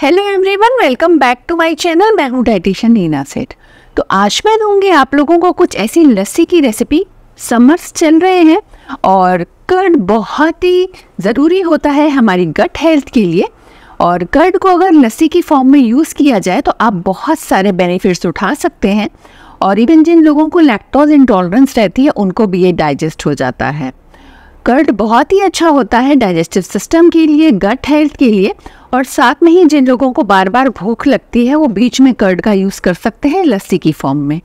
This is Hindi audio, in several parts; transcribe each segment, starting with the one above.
hello everyone welcome back to my channel मैं हूं डाइटिशन नीना सेठ तो आज मैं दूंगी आप लोगों को कुछ ऐसी लस्सी की रेसिपी समर्स चल रहे हैं और कर्ड बहुत ही ज़रूरी होता है हमारी गट हेल्थ के लिए और कर्ड को अगर लस्सी की फॉर्म में यूज़ किया जाए तो आप बहुत सारे बेनिफिट्स उठा सकते हैं और इवन जिन लोगों को लैक्टोज इंटॉलरेंस रहती है उनको भी ये डाइजेस्ट हो जाता है कर्ड बहुत ही अच्छा होता है डाइजेस्टिव सिस्टम के लिए गट हेल्थ के लिए और साथ में ही जिन लोगों को बार बार भूख लगती है वो बीच में कर्ड का यूज़ कर सकते हैं लस्सी की फॉर्म में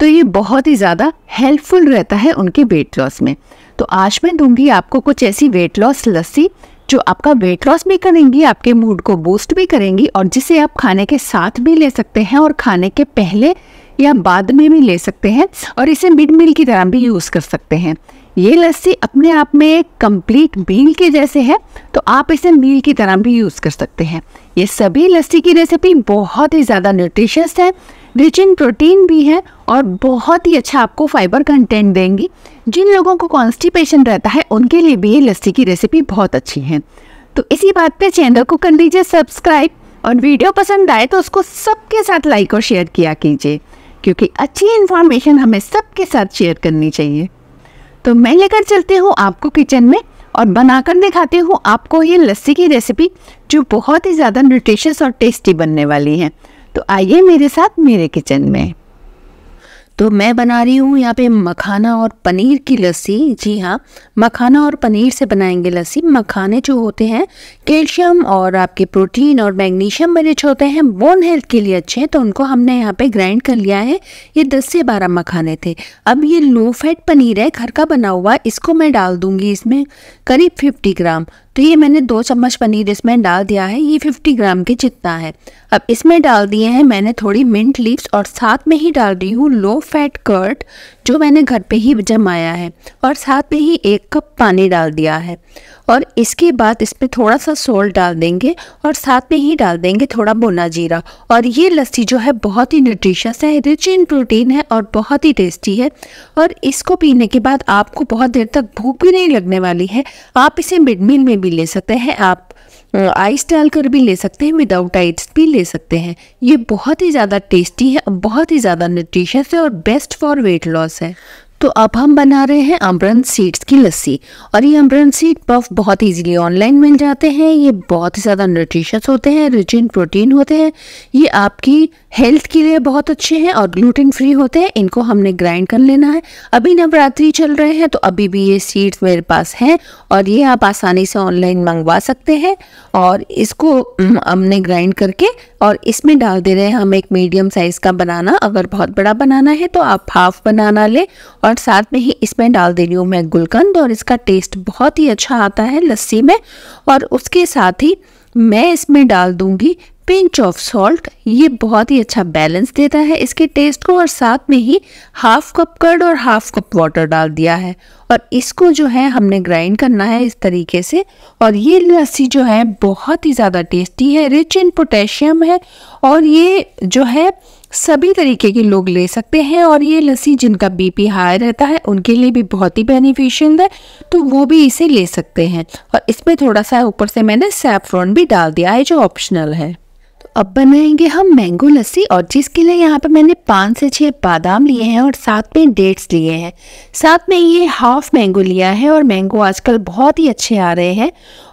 तो ये बहुत ही ज़्यादा हेल्पफुल रहता है उनके वेट लॉस में तो आज मैं दूंगी आपको कुछ ऐसी वेट लॉस लस्सी जो आपका वेट लॉस भी करेंगी आपके मूड को बूस्ट भी करेंगी और जिसे आप खाने के साथ भी ले सकते हैं और खाने के पहले या बाद में भी ले सकते हैं और इसे मिड मील की तरह भी यूज़ कर सकते हैं ये लस्सी अपने आप में एक कंप्लीट मील के जैसे है तो आप इसे मील की तरह भी यूज़ कर सकते हैं ये सभी लस्सी की रेसिपी बहुत ही ज़्यादा न्यूट्रिशियस है रिच इन प्रोटीन भी है और बहुत ही अच्छा आपको फाइबर कंटेंट देंगी जिन लोगों को कॉन्स्टिपेशन रहता है उनके लिए भी ये लस्सी की रेसिपी बहुत अच्छी है तो इसी बात पे चैनल को कर लीजिए सब्सक्राइब और वीडियो पसंद आए तो उसको सबके साथ लाइक और शेयर किया कीजिए क्योंकि अच्छी इन्फॉर्मेशन हमें सबके साथ शेयर करनी चाहिए तो मैं लेकर चलती हूँ आपको किचन में और बनाकर दिखाती हूँ आपको ये लस्सी की रेसिपी जो बहुत ही ज़्यादा न्यूट्रिशियस और टेस्टी बनने वाली है तो आइए मेरे साथ मेरे किचन में तो मैं बना रही हूँ यहाँ पे मखाना और पनीर की लस्सी जी हाँ मखाना और पनीर से बनाएंगे लस्सी मखाने जो होते हैं कैल्शियम और आपके प्रोटीन और मैग्नीशियम वाले जो होते हैं बोन हेल्थ के लिए अच्छे हैं तो उनको हमने यहाँ पे ग्राइंड कर लिया है ये 10 से 12 मखाने थे अब ये लो फैट पनीर है घर का बना हुआ इसको मैं डाल दूँगी इसमें करीब फिफ्टी ग्राम तो ये मैंने दो चम्मच पनीर इसमें डाल दिया है ये 50 ग्राम के जितना है अब इसमें डाल दिए हैं मैंने थोड़ी मिंट लीव्स और साथ में ही डाल रही हूँ लो फैट कर्ट जो मैंने घर पे ही जमाया है और साथ में ही एक कप पानी डाल दिया है और इसके बाद इसमें थोड़ा सा सोल्ट डाल देंगे और साथ में ही डाल देंगे थोड़ा बोना जीरा और ये लस्सी जो है बहुत ही न्यूट्रिशस है रिच इन प्रोटीन है और बहुत ही टेस्टी है और इसको पीने के बाद आपको बहुत देर तक भूख भी नहीं लगने वाली है आप इसे मिड मील में भी भी ले सकते हैं आप आइस डालकर भी ले सकते हैं विदाउट आइस भी ले सकते हैं ये बहुत ही ज़्यादा टेस्टी है बहुत ही ज़्यादा न्यूट्रिशस है और बेस्ट फॉर वेट लॉस है तो अब हम बना रहे हैं अमरन सीड्स की लस्सी और ये अमरन सीड पफ बहुत इजीली ऑनलाइन मिल जाते हैं ये बहुत ही ज़्यादा न्यूट्रिशस होते हैं रिच इन प्रोटीन होते हैं ये आपकी हेल्थ के लिए बहुत अच्छे हैं और ग्लूटेन फ्री होते हैं इनको हमने ग्राइंड कर लेना है अभी नवरात्रि चल रहे हैं तो अभी भी ये सीड्स मेरे पास हैं और ये आप आसानी से ऑनलाइन मंगवा सकते हैं और इसको हमने ग्राइंड करके और इसमें डाल दे रहे हैं हम एक मीडियम साइज़ का बनाना अगर बहुत बड़ा बनाना है तो आप हाफ बनाना लें और और साथ में ही इसमें डाल दे रही हूँ मैं गुलकंद और इसका टेस्ट बहुत ही अच्छा आता है लस्सी में और उसके साथ ही मैं इसमें डाल दूँगी पिंच ऑफ सॉल्ट ये बहुत ही अच्छा बैलेंस देता है इसके टेस्ट को और साथ में ही हाफ कप कर्ड और हाफ कप वाटर डाल दिया है और इसको जो है हमने ग्राइंड करना है इस तरीके से और ये लस्सी जो है बहुत ही ज़्यादा टेस्टी है रिच इन पोटेशियम है और ये जो है सभी तरीके के लोग ले सकते हैं और ये लस्सी जिनका बीपी हाई रहता है उनके लिए भी बहुत ही बेनिफिशियल है तो वो भी इसे ले सकते हैं और इसमें थोड़ा सा ऊपर से मैंने सेफ्रॉन भी डाल दिया है जो ऑप्शनल है तो अब बनाएंगे हम मैंगो लस्सी और जिसके लिए यहाँ पर मैंने पाँच से छः बादाम लिए हैं और साथ में डेट्स लिए हैं साथ में ये हाफ मैंगो लिया है और मैंगो आजकल बहुत ही अच्छे आ रहे हैं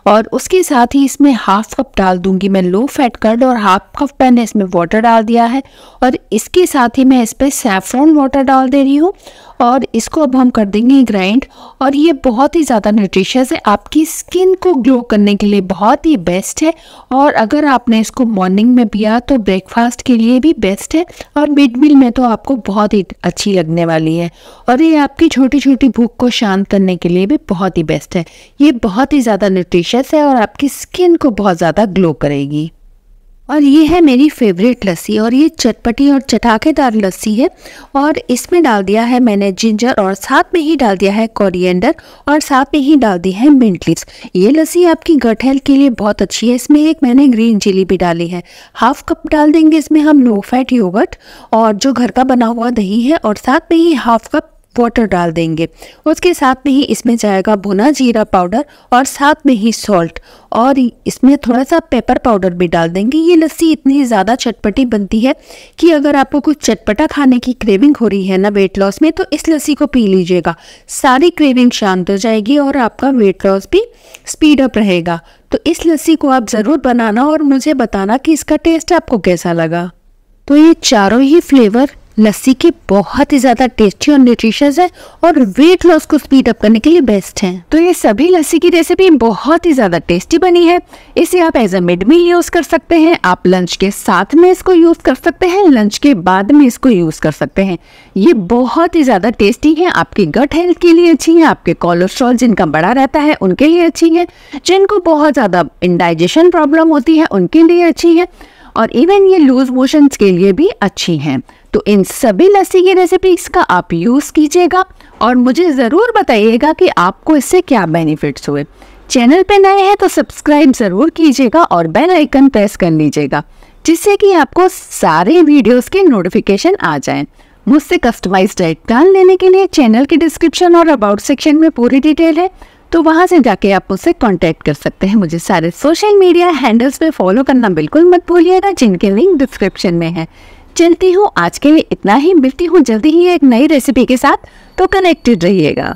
और उसके साथ ही इसमें हाफ कप डाल दूंगी मैं लो फैट कर्ड और हाफ कप मैंने इसमें वाटर डाल दिया है और इसके साथ ही मैं इस पर सेफ्रॉन वाटर डाल दे रही हूँ और इसको अब हम कर देंगे ग्राइंड और ये बहुत ही ज़्यादा न्यूट्रिशियस है आपकी स्किन को ग्लो करने के लिए बहुत ही बेस्ट है और अगर आपने इसको मॉर्निंग में पिया तो ब्रेकफास्ट के लिए भी बेस्ट है और मिड मील में तो आपको बहुत ही अच्छी लगने वाली है और ये आपकी छोटी छोटी भूख को शांत करने के लिए भी बहुत ही बेस्ट है ये बहुत ही ज़्यादा न्यूट्रिश डिलीशियस है और आपकी स्किन को बहुत ज़्यादा ग्लो करेगी और ये है मेरी फेवरेट लस्सी और ये चटपटी और चटाकेदार लस्सी है और इसमें डाल दिया है मैंने जिंजर और साथ में ही डाल दिया है कोरिएंडर और साथ में ही डाल दी है मिंट लिप्स ये लस्सी आपकी गट हेल्थ के लिए बहुत अच्छी है इसमें एक मैंने ग्रीन चिली भी डाली है हाफ कप डाल देंगे इसमें हम लो फैट योगट और जो घर का बना हुआ दही है और साथ में ही हाफ कप वाटर डाल देंगे उसके साथ में ही इसमें जाएगा भुना जीरा पाउडर और साथ में ही सॉल्ट और इसमें थोड़ा सा पेपर पाउडर भी डाल देंगे ये लस्सी इतनी ज़्यादा चटपटी बनती है कि अगर आपको कुछ चटपटा खाने की क्रेविंग हो रही है ना वेट लॉस में तो इस लस्सी को पी लीजिएगा सारी क्रेविंग शांत हो जाएगी और आपका वेट लॉस भी स्पीड अप रहेगा तो इस लस्सी को आप ज़रूर बनाना और मुझे बताना कि इसका टेस्ट आपको कैसा लगा तो ये चारों ही फ्लेवर लस्सी के बहुत ही ज़्यादा टेस्टी और न्यूट्रिशियस है और वेट लॉस को स्पीड अप करने के लिए बेस्ट है तो ये सभी लस्सी की रेसिपी बहुत ही ज़्यादा टेस्टी बनी है इसे आप as a mid meal use कर सकते हैं आप लंच के साथ में इसको यूज़ कर सकते हैं लंच के बाद में इसको यूज़ कर सकते हैं ये बहुत ही ज़्यादा टेस्टी है आपके गट हेल्थ के लिए अच्छी है आपके कोलेस्ट्रॉल जिनका बड़ा रहता है उनके लिए अच्छी है जिनको बहुत ज़्यादा इंडाइजेशन प्रॉब्लम होती है उनके लिए अच्छी है और इवन ये लूज मोशन के लिए भी अच्छी हैं तो इन सभी लस्सी की रेसिपीज़ का आप यूज़ कीजिएगा और मुझे ज़रूर बताइएगा कि आपको इससे क्या बेनिफिट्स हुए चैनल पे नए हैं तो सब्सक्राइब ज़रूर कीजिएगा और बेल आइकन प्रेस कर लीजिएगा जिससे कि आपको सारे वीडियोस के नोटिफिकेशन आ जाए मुझसे कस्टमाइज डाइट प्लान लेने के लिए चैनल के डिस्क्रिप्शन और अबाउट सेक्शन में पूरी डिटेल है तो वहाँ से जाके आप मुझसे कांटेक्ट कर सकते हैं मुझे सारे सोशल मीडिया हैंडल्स पे फॉलो करना बिल्कुल मत भूलिएगा जिनके लिंक डिस्क्रिप्शन में है चलती हूँ आज के लिए इतना ही मिलती हूँ जल्दी ही एक नई रेसिपी के साथ तो कनेक्टेड रहिएगा